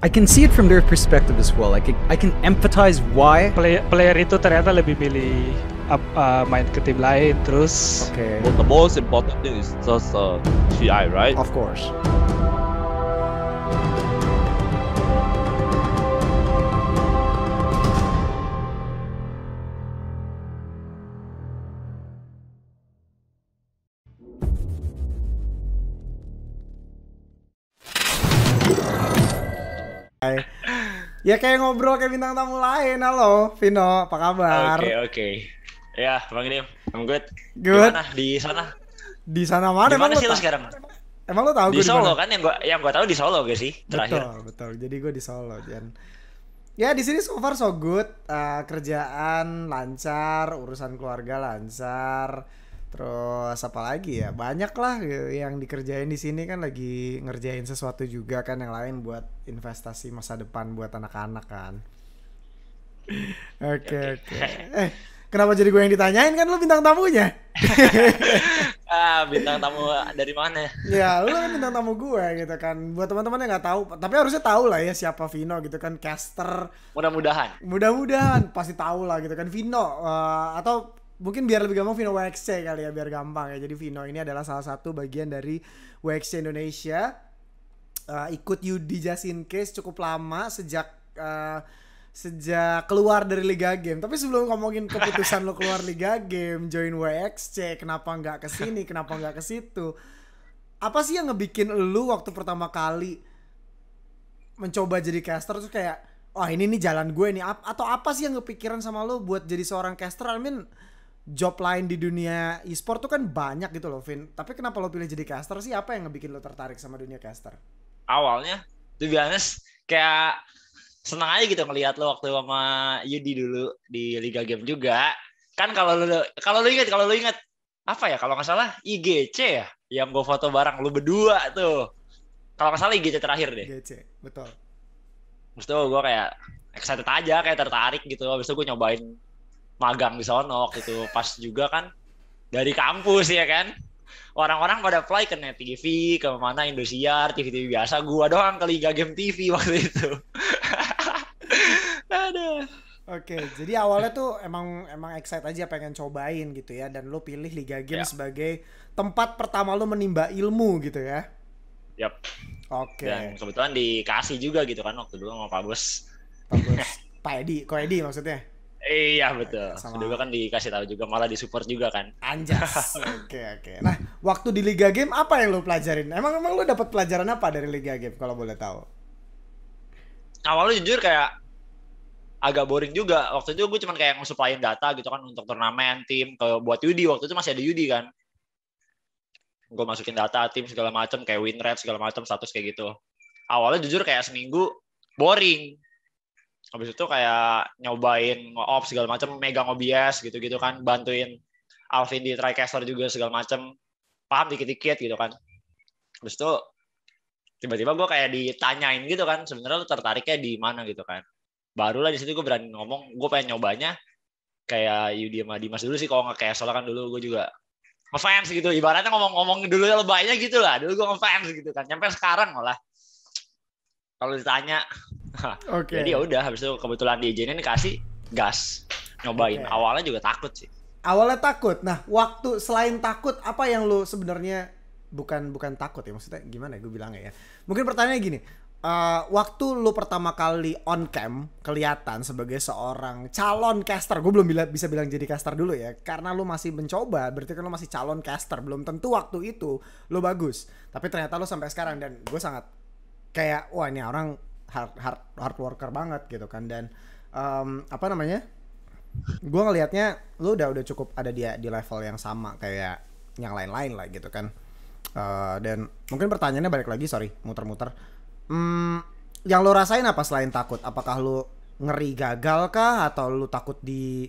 I can see it from their perspective as well. I can, I can empathize why. Play, player itu ternyata lebih milih up, uh, main ke tim lain terus. Okay. Well, the most important thing is just uh, GI, right? Of course. Ya kayak ngobrol kayak bintang tamu lain. Halo, Vino, apa kabar? Oke, okay, oke. Okay. Ya, Bang Dim, I'm good. Good. Gimana di sana? Di sana mana? Di mana sih lo sekarang? Emang lo tahu di Solo kan yang gue yang gue tahu di Solo gak sih terakhir. Betul, betul. Jadi gue di Solo dan ya di sini so far so good. Uh, kerjaan lancar, urusan keluarga lancar. Terus apa lagi ya? Banyak lah yang dikerjain di sini kan lagi ngerjain sesuatu juga kan yang lain buat investasi masa depan buat anak-anak kan. Oke okay, oke. Okay. Eh, kenapa jadi gue yang ditanyain kan lu bintang tamunya? ah, bintang tamu dari mana? ya, lu kan bintang tamu gue gitu kan. Buat teman-teman yang nggak tahu, tapi harusnya tahu lah ya siapa Vino gitu kan, caster. Mudah-mudahan. Mudah-mudahan pasti tahu lah gitu kan Vino uh, atau mungkin biar lebih gampang Vino WXC kali ya biar gampang ya jadi Vino ini adalah salah satu bagian dari WXC Indonesia uh, ikut Yudi Just In Case cukup lama sejak uh, sejak keluar dari Liga Game tapi sebelum ngomongin keputusan lo keluar Liga Game join WXC kenapa nggak ke sini kenapa nggak ke situ apa sih yang ngebikin lu waktu pertama kali mencoba jadi caster tuh kayak wah oh, ini nih jalan gue nih atau apa sih yang kepikiran sama lu buat jadi seorang caster I mean job lain di dunia e-sport tuh kan banyak gitu loh Vin. Tapi kenapa lo pilih jadi caster sih? Apa yang ngebikin lo tertarik sama dunia caster? Awalnya, tuh biasanya kayak senang aja gitu ngelihat lo waktu sama Yudi dulu di Liga Game juga. Kan kalau lo kalau lo inget kalau lo inget apa ya kalau nggak salah IGC ya yang gue foto bareng lo berdua tuh. Kalau nggak salah IGC terakhir deh. IGC, betul. Terus tuh gue kayak excited aja kayak tertarik gitu. Habis itu gue nyobain magang di sono waktu itu pas juga kan dari kampus ya kan orang-orang pada fly ke net TV ke mana Indosiar TV TV biasa gua doang ke Liga Game TV waktu itu ada Oke, jadi awalnya tuh emang emang excited aja pengen cobain gitu ya, dan lo pilih Liga Game yeah. sebagai tempat pertama lo menimba ilmu gitu ya. Yap. Oke. Okay. Dan kebetulan dikasih juga gitu kan waktu dulu sama Pak Bos. Pak Bos, Pak Edi, kok Edi maksudnya. Iya betul. Sama... Sudah kan dikasih tahu juga malah disupport juga kan. Anjas. oke oke. Nah, waktu di Liga Game apa yang lo pelajarin? Emang emang lo dapat pelajaran apa dari Liga Game kalau boleh tahu? Awalnya jujur kayak agak boring juga. Waktu itu gue cuman kayak ngusuplain data gitu kan untuk turnamen, tim ke buat Yudi. Waktu itu masih ada Yudi kan. Gue masukin data tim segala macam kayak win rate segala macam status kayak gitu. Awalnya jujur kayak seminggu boring habis itu kayak nyobain op segala macam megang OBS gitu-gitu kan bantuin Alvin di TriCaster juga segala macam paham dikit-dikit gitu kan habis itu tiba-tiba gue kayak ditanyain gitu kan sebenarnya lo tertariknya di mana gitu kan barulah di situ gue berani ngomong gue pengen nyobanya kayak Yudi ya sama Dimas dulu sih kalau nggak kayak soalnya kan dulu gue juga ngefans gitu ibaratnya ngomong-ngomong dulu ya lebaynya gitu lah dulu gue ngefans gitu kan sampai sekarang malah kalau ditanya okay. jadi ya udah habis itu kebetulan diizinin kasih gas nyobain okay. awalnya juga takut sih awalnya takut nah waktu selain takut apa yang lu sebenarnya bukan bukan takut ya maksudnya gimana ya gue bilangnya ya mungkin pertanyaannya gini uh, waktu lu pertama kali on cam kelihatan sebagai seorang calon caster gue belum bila, bisa bilang jadi caster dulu ya karena lu masih mencoba berarti kan lu masih calon caster belum tentu waktu itu lu bagus tapi ternyata lu sampai sekarang dan gue sangat kayak wah ini orang hard hard hard worker banget gitu kan dan um, apa namanya gue ngelihatnya lu udah udah cukup ada dia di level yang sama kayak yang lain-lain lah gitu kan uh, dan mungkin pertanyaannya balik lagi sorry muter-muter hmm, yang lo rasain apa selain takut apakah lo ngeri gagal kah atau lo takut di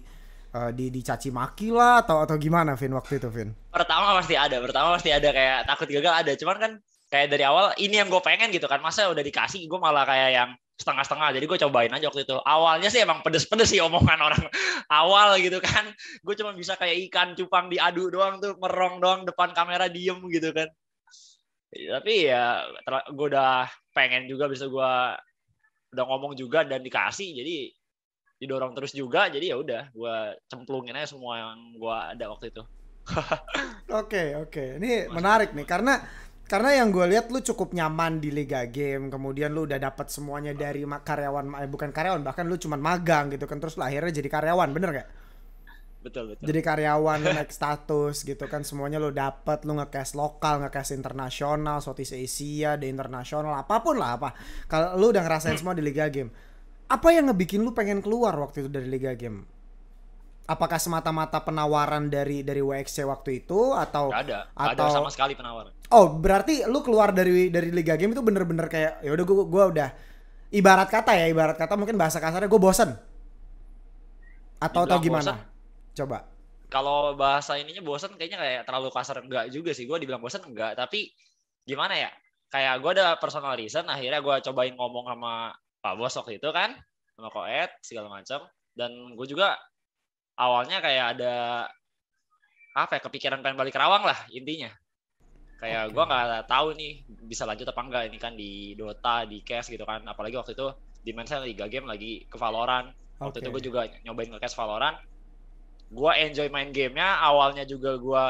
uh, di dicaci maki lah atau atau gimana Vin waktu itu Vin pertama pasti ada pertama pasti ada kayak takut gagal ada cuman kan kayak dari awal ini yang gue pengen gitu kan masa udah dikasih gue malah kayak yang setengah-setengah jadi gue cobain aja waktu itu awalnya sih emang pedes-pedes sih omongan orang awal gitu kan gue cuma bisa kayak ikan cupang diadu doang tuh merong doang depan kamera diem gitu kan tapi ya gue udah pengen juga bisa gue udah ngomong juga dan dikasih jadi didorong terus juga jadi ya udah gue cemplungin aja semua yang gue ada waktu itu oke oke okay, okay. ini menarik nih karena karena yang gue lihat lu cukup nyaman di Liga Game, kemudian lu udah dapat semuanya dari karyawan, eh, bukan karyawan, bahkan lu cuma magang gitu kan, terus lah akhirnya jadi karyawan, bener gak? Betul, betul. Jadi karyawan, naik status gitu kan, semuanya lu dapat lu nge-cash lokal, nge-cash internasional, Southeast Asia, the internasional, apapun lah apa. Kalau lu udah ngerasain hmm. semua di Liga Game, apa yang ngebikin lu pengen keluar waktu itu dari Liga Game? apakah semata-mata penawaran dari dari WXC waktu itu atau Gak ada atau ada sama sekali penawaran oh berarti lu keluar dari dari liga game itu bener-bener kayak ya udah gua gua udah ibarat kata ya ibarat kata mungkin bahasa kasarnya gue bosen atau atau gimana bosen, coba kalau bahasa ininya bosen kayaknya kayak terlalu kasar enggak juga sih gue dibilang bosen enggak tapi gimana ya kayak gue ada personal reason akhirnya gue cobain ngomong sama pak bos waktu itu kan sama koet segala macam dan gue juga awalnya kayak ada apa ya kepikiran pengen balik Karawang lah intinya kayak okay. gue nggak tahu nih bisa lanjut apa enggak ini kan di Dota di Cash gitu kan apalagi waktu itu di saya Liga Game lagi ke Valorant waktu okay. itu gue juga nyobain ke cash Valorant gue enjoy main gamenya awalnya juga gue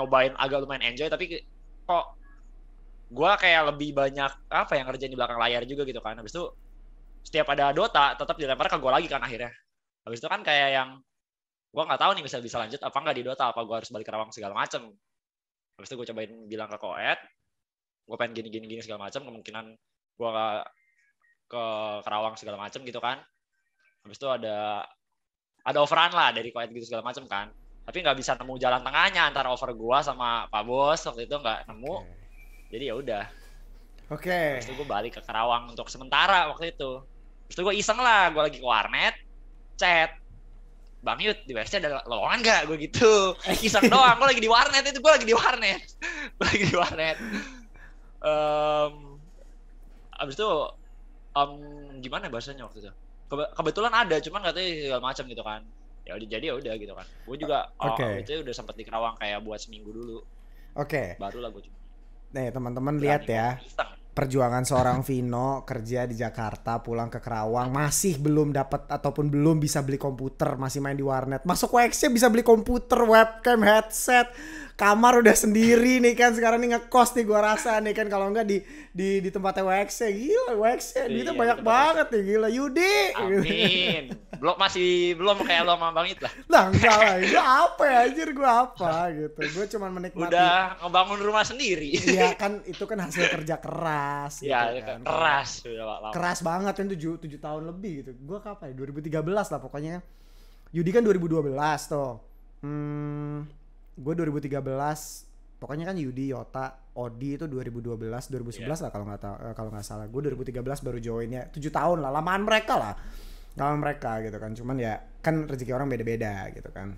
nyobain agak lumayan enjoy tapi kok gue kayak lebih banyak apa yang kerjain di belakang layar juga gitu kan habis itu setiap ada Dota tetap dilempar ke gue lagi kan akhirnya habis itu kan kayak yang gue nggak tahu nih bisa bisa lanjut apa nggak di Dota apa gue harus balik ke Rawang segala macem, habis itu gue cobain bilang ke Koet gue pengen gini gini gini segala macem kemungkinan gue ke ke Karawang segala macem gitu kan habis itu ada ada overan lah dari Koet gitu segala macem kan tapi nggak bisa nemu jalan tengahnya antara over gue sama Pak Bos waktu itu nggak nemu okay. jadi ya udah oke okay. habis itu gue balik ke Karawang untuk sementara waktu itu habis itu gue iseng lah gue lagi ke warnet chat Bang Yud, di WC ada lowongan gak? Gue gitu. Iseng doang, gue lagi di warnet itu, gue lagi di warnet. gue lagi di warnet. Um, abis itu, um, gimana bahasanya waktu itu? kebetulan ada, cuman katanya segala macam gitu kan. Ya udah jadi ya udah gitu kan. Gue juga okay. oh, itu udah sempet di Kerawang kayak buat seminggu dulu. Oke. Okay. Baru lah gue cuma. Nih teman-teman lihat ya. Iseng perjuangan seorang Vino kerja di Jakarta, pulang ke Kerawang, masih belum dapat ataupun belum bisa beli komputer, masih main di warnet. Masuk WX bisa beli komputer, webcam, headset kamar udah sendiri nih kan sekarang nih ngekos nih gua rasa nih kan kalau enggak di di di tempatnya WXC ya, gila WXC ya, itu iya, banyak banget nih gila Yudi amin belum masih belum kayak lo sama Bang lah nah enggak lah itu apa ya anjir gua apa gitu gua cuman menikmati udah ngebangun rumah sendiri iya kan itu kan hasil kerja keras gitu iya, kan. iya keras keras banget kan tujuh tujuh tahun lebih gitu gua kapan ya 2013 lah pokoknya Yudi kan 2012 tuh hmm gue 2013 pokoknya kan Yudi Yota Odi itu 2012 2011 yeah. lah kalau nggak eh, kalau nggak salah gue 2013 baru join ya tujuh tahun lah lamaan mereka lah lamaan mereka gitu kan cuman ya kan rezeki orang beda-beda gitu kan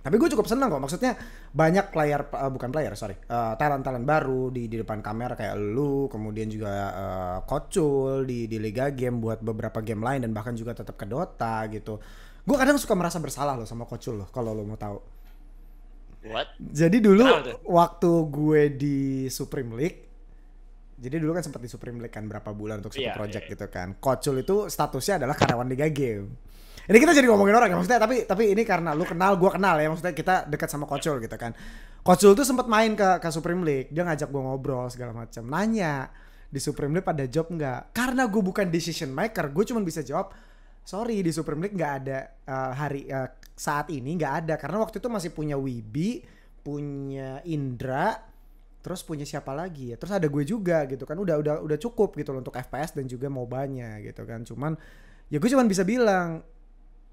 tapi gue cukup seneng kok maksudnya banyak player uh, bukan player sorry uh, eh, talent talent baru di di depan kamera kayak lu kemudian juga uh, kocul di di liga game buat beberapa game lain dan bahkan juga tetap ke dota gitu gue kadang suka merasa bersalah loh sama kocul loh kalau lo mau tahu What? Jadi dulu waktu gue di Supreme League, jadi dulu kan sempat di Supreme League kan berapa bulan untuk satu yeah, project yeah. Iya. gitu kan. Kocul itu statusnya adalah karyawan di Game. Ini kita jadi ngomongin orang ya maksudnya tapi tapi ini karena lu kenal gue kenal ya maksudnya kita dekat sama Kocul gitu kan. Kocul tuh sempat main ke ke Supreme League, dia ngajak gue ngobrol segala macam, nanya di Supreme League pada job nggak? Karena gue bukan decision maker, gue cuma bisa jawab sorry di Supreme League nggak ada uh, hari uh, saat ini nggak ada karena waktu itu masih punya Wibi, punya Indra, terus punya siapa lagi ya? Terus ada gue juga gitu kan. Udah udah udah cukup gitu loh untuk FPS dan juga mobanya gitu kan. Cuman ya gue cuman bisa bilang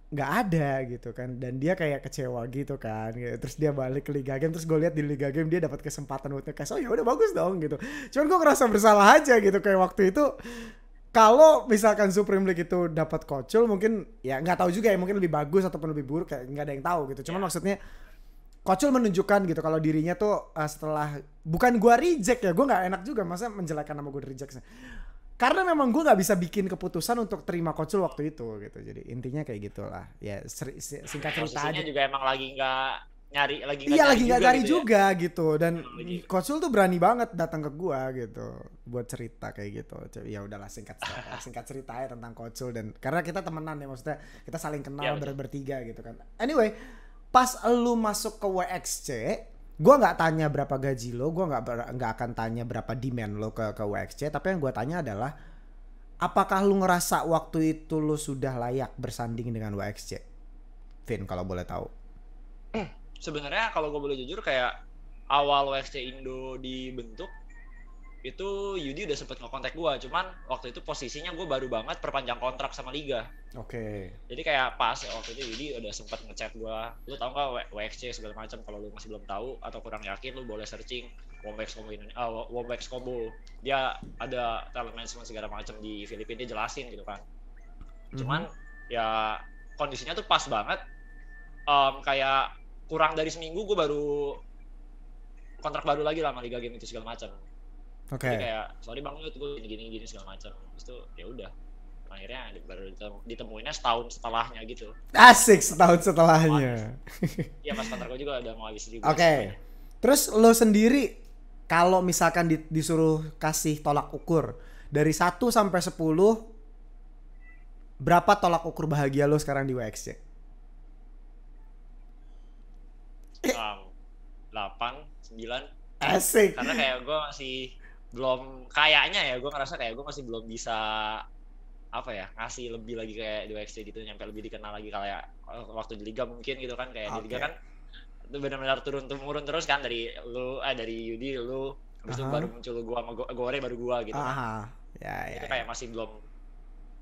nggak ada gitu kan dan dia kayak kecewa gitu kan terus dia balik ke liga game terus gue lihat di liga game dia dapat kesempatan buat kayak oh ya udah bagus dong gitu cuman gue ngerasa bersalah aja gitu kayak waktu itu kalau misalkan Supreme League itu dapat kocul mungkin ya nggak tahu juga ya mungkin lebih bagus ataupun lebih buruk kayak nggak ada yang tahu gitu. Cuman yeah. maksudnya kocul menunjukkan gitu kalau dirinya tuh uh, setelah bukan gua reject ya, gua nggak enak juga masa menjelekkan nama gua rejectnya. Karena memang gua nggak bisa bikin keputusan untuk terima kocul waktu itu gitu. Jadi intinya kayak gitulah. Ya singkat cerita aja. juga emang lagi nggak nyari lagi iya, gitu ya. gitu. iya lagi nggak cari gitu juga ya. gitu dan hmm, konsul tuh berani banget datang ke gua gitu buat cerita kayak gitu ya udahlah singkat cerita, singkat cerita ya tentang konsul dan karena kita temenan ya maksudnya kita saling kenal ya, bertiga gitu kan anyway pas lu masuk ke WXC gua nggak tanya berapa gaji lo, gua nggak nggak akan tanya berapa demand lo ke ke WXC, tapi yang gua tanya adalah apakah lu ngerasa waktu itu lu sudah layak bersanding dengan WXC? Vin kalau boleh tahu sebenarnya kalau gue boleh jujur kayak awal WSC Indo dibentuk itu Yudi udah sempet ngekontak gue cuman waktu itu posisinya gue baru banget perpanjang kontrak sama Liga oke okay. jadi kayak pas waktu itu Yudi udah sempet ngechat gue lu tau gak WSC segala macam kalau lu masih belum tahu atau kurang yakin lu boleh searching Wombex Combo uh, Wombex Combo dia ada talent management segala macam di Filipina dia jelasin gitu kan cuman mm -hmm. ya kondisinya tuh pas banget um, kayak kurang dari seminggu gue baru kontrak baru lagi lah sama liga game itu segala macam Oke. Okay. Jadi kayak sorry bang itu gue gini gini segala macam. Terus tuh ya udah akhirnya baru ditemuinnya setahun setelahnya gitu. Asik setahun setelahnya. Iya pas kontrak gue juga udah mau habis juga. Oke. Okay. Terus lo sendiri kalau misalkan disuruh kasih tolak ukur dari 1 sampai 10 berapa tolak ukur bahagia lo sekarang di WXC? um, 8, 9. Asik. Karena kayak gue masih belum kayaknya ya gue ngerasa kayak gue masih belum bisa apa ya ngasih lebih lagi kayak di WXC gitu nyampe lebih dikenal lagi kayak waktu di liga mungkin gitu kan kayak okay. di liga kan itu benar-benar turun temurun terus kan dari lu eh dari Yudi lu habis uh -huh. itu baru muncul gue sama gua, Gore baru gue gitu Uh kan. -huh. ya, ya, itu ya. kayak ya. masih belum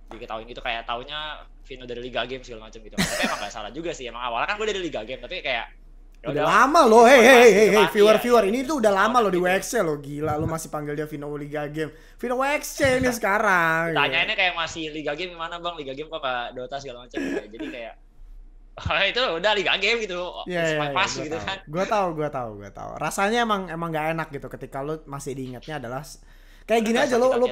diketahui gitu kayak taunya Vino dari Liga Games segala macam gitu. Kan. tapi emang gak salah juga sih emang awalnya kan gue dari Liga Games tapi kayak Udah, udah lama loh, hei hei hei hei, viewer iya, viewer iya. ini tuh udah lama loh di WXC lo gila lo masih panggil dia Vino Liga Game, Vino WXC ini iya. sekarang. ini kayak masih Liga Game gimana bang, Liga Game apa Dota segala macam, ya. jadi kayak Oh, itu udah liga game gitu. Yeah, yeah, pas yeah, gitu kan. Gue tau gue tau gue tau Rasanya emang emang gak enak gitu ketika lo masih diingatnya adalah kayak gini aja lo lo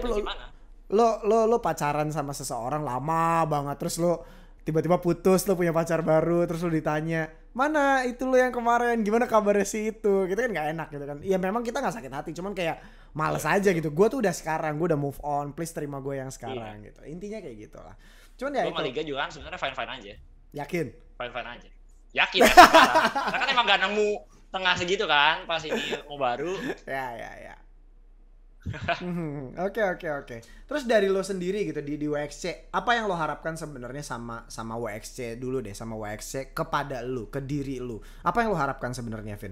lo lo lo pacaran sama seseorang lama banget terus lo tiba-tiba putus lo punya pacar baru terus lo ditanya mana itu lo yang kemarin gimana kabarnya si itu kita gitu kan nggak enak gitu kan ya memang kita nggak sakit hati cuman kayak males aja gitu gue tuh udah sekarang gue udah move on please terima gue yang sekarang iya. gitu intinya kayak gitulah cuman ya gue liga juga kan sebenarnya fine fine aja yakin fine fine aja yakin karena kan emang gak nemu tengah segitu kan pas ini mau baru ya ya ya Mm-hmm. Oke oke oke. Terus dari lo sendiri gitu di di WXC, apa yang lo harapkan sebenarnya sama sama WXC dulu deh, sama WXC kepada lo, ke diri lo. Apa yang lo harapkan sebenarnya, Vin?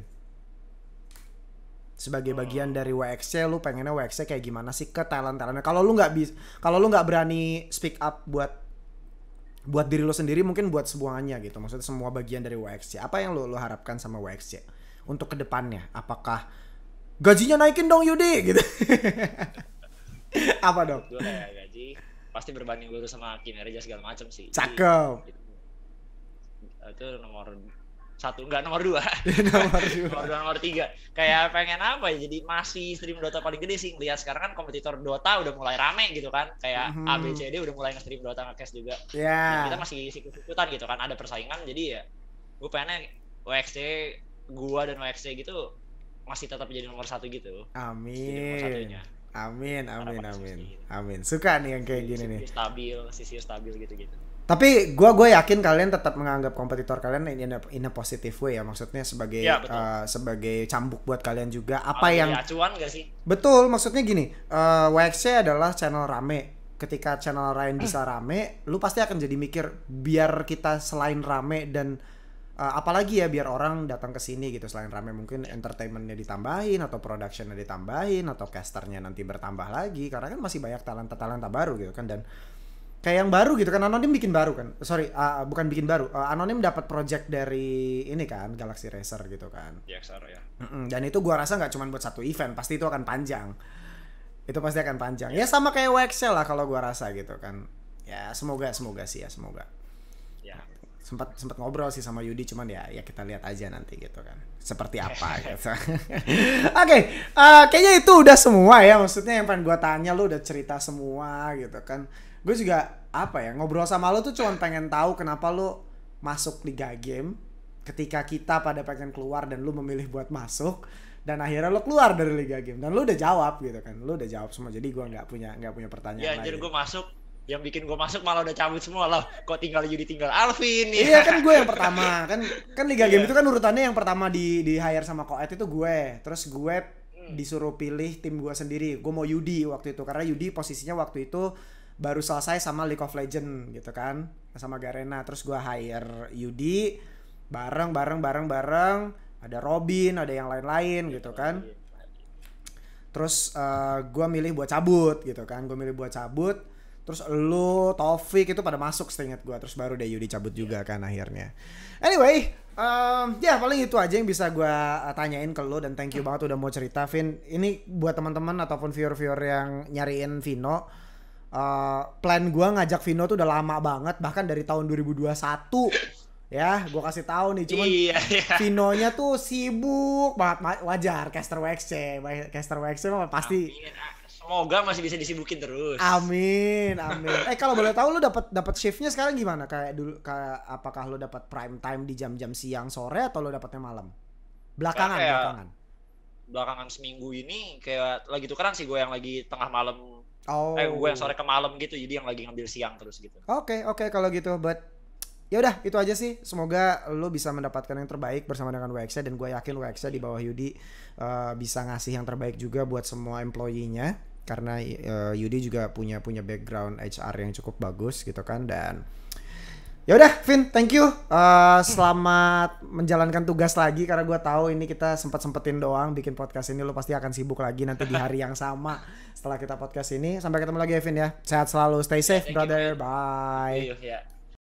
Sebagai bagian oh. dari WXC, lo pengennya WXC kayak gimana sih ke talent talentnya? Kalau lo nggak bisa, kalau lo nggak berani speak up buat buat diri lo sendiri, mungkin buat semuanya gitu. Maksudnya semua bagian dari WXC. Apa yang lo lo harapkan sama WXC untuk kedepannya? Apakah gajinya naikin dong Yudi gitu apa dong gue kayak gaji pasti berbanding lurus sama kinerja segala macam sih cakep gitu. eh, itu nomor satu enggak nomor dua nomor dua nomor dua nomor tiga kayak pengen apa ya jadi masih stream Dota paling gede sih lihat sekarang kan kompetitor Dota udah mulai rame gitu kan kayak mm -hmm. ABCD udah mulai nge-stream Dota nge-cash juga yeah. nah, kita masih sikut-sikutan gitu kan ada persaingan jadi ya gue pengennya WXC gua dan WXC gitu masih tetap jadi nomor satu gitu. Amin. Amin, amin, Harapan amin, gitu. amin. Suka nih yang kayak gini nih. Stabil, sisi stabil gitu-gitu. Tapi gue gue yakin kalian tetap menganggap kompetitor kalian in a, in a positive way ya maksudnya sebagai ya, uh, sebagai cambuk buat kalian juga ah, apa iya, yang acuan gak sih? Betul maksudnya gini uh, eh, WXC adalah channel rame ketika channel lain bisa rame lu pasti akan jadi mikir biar kita selain rame dan uh, apalagi ya biar orang datang ke sini gitu selain rame mungkin entertainmentnya ditambahin atau productionnya ditambahin atau casternya nanti bertambah lagi karena kan masih banyak talenta talenta baru gitu kan dan kayak yang baru gitu kan anonim bikin baru kan sorry uh, bukan bikin baru uh, anonim dapat project dari ini kan Galaxy Racer gitu kan Galaxy iya, ya mm dan itu gua rasa nggak cuma buat satu event pasti itu akan panjang itu pasti akan panjang ya iya. sama kayak Wexel lah kalau gua rasa gitu kan ya semoga semoga sih ya semoga sempat sempat ngobrol sih sama Yudi cuman ya ya kita lihat aja nanti gitu kan seperti apa gitu oke okay, uh, eh, kayaknya itu udah semua ya maksudnya yang pengen gue tanya lu udah cerita semua gitu kan gue juga apa ya ngobrol sama lu tuh cuman pengen tahu kenapa lu masuk liga game ketika kita pada pengen keluar dan lu memilih buat masuk dan akhirnya lo keluar dari liga game dan lo udah jawab gitu kan lo udah jawab semua jadi gue nggak punya nggak punya pertanyaan ya, lagi. jadi gue masuk yang bikin gue masuk malah udah cabut semua loh kok tinggal Yudi tinggal Alvin ya. iya kan gue yang pertama kan kan liga game yeah. itu kan urutannya yang pertama di di hire sama Koet itu gue terus gue hmm. disuruh pilih tim gue sendiri gue mau Yudi waktu itu karena Yudi posisinya waktu itu baru selesai sama League of Legend gitu kan sama Garena terus gue hire Yudi bareng bareng bareng bareng ada Robin ada yang lain-lain iya, gitu kan iya. terus uh, eh, gue milih buat cabut gitu kan gue milih buat cabut terus lu Taufik itu pada masuk setingat gue terus baru Dayu dicabut juga yeah. kan akhirnya anyway um, ya paling itu aja yang bisa gue uh, tanyain ke lo dan thank you banget udah mau cerita Vin ini buat teman-teman ataupun viewer-viewer yang nyariin Vino uh, plan gue ngajak Vino tuh udah lama banget bahkan dari tahun 2021 ya gue kasih tahu nih cuman iya, iya. Vinonya tuh sibuk banget wajar caster WXC caster WXC pasti Semoga masih bisa disibukin terus. Amin, amin. eh kalau boleh tahu lu dapat dapat shiftnya sekarang gimana? Kayak dulu kayak apakah lu dapat prime time di jam-jam siang sore atau lu dapatnya malam? Belakangan, kayak, belakangan. Belakangan seminggu ini kayak lagi tukeran sih gue yang lagi tengah malam. Oh. Eh gue yang sore ke malam gitu jadi yang lagi ngambil siang terus gitu. Oke, okay, oke okay, kalau gitu but ya udah itu aja sih semoga lo bisa mendapatkan yang terbaik bersama dengan WXA dan gue yakin WXA di bawah Yudi uh, bisa ngasih yang terbaik juga buat semua employee-nya karena uh, Yudi juga punya punya background HR yang cukup bagus gitu kan dan ya udah Vin thank you uh, selamat menjalankan tugas lagi karena gue tahu ini kita sempat sempetin doang bikin podcast ini lo pasti akan sibuk lagi nanti di hari yang sama setelah kita podcast ini sampai ketemu lagi ya, Vin ya sehat selalu stay safe brother bye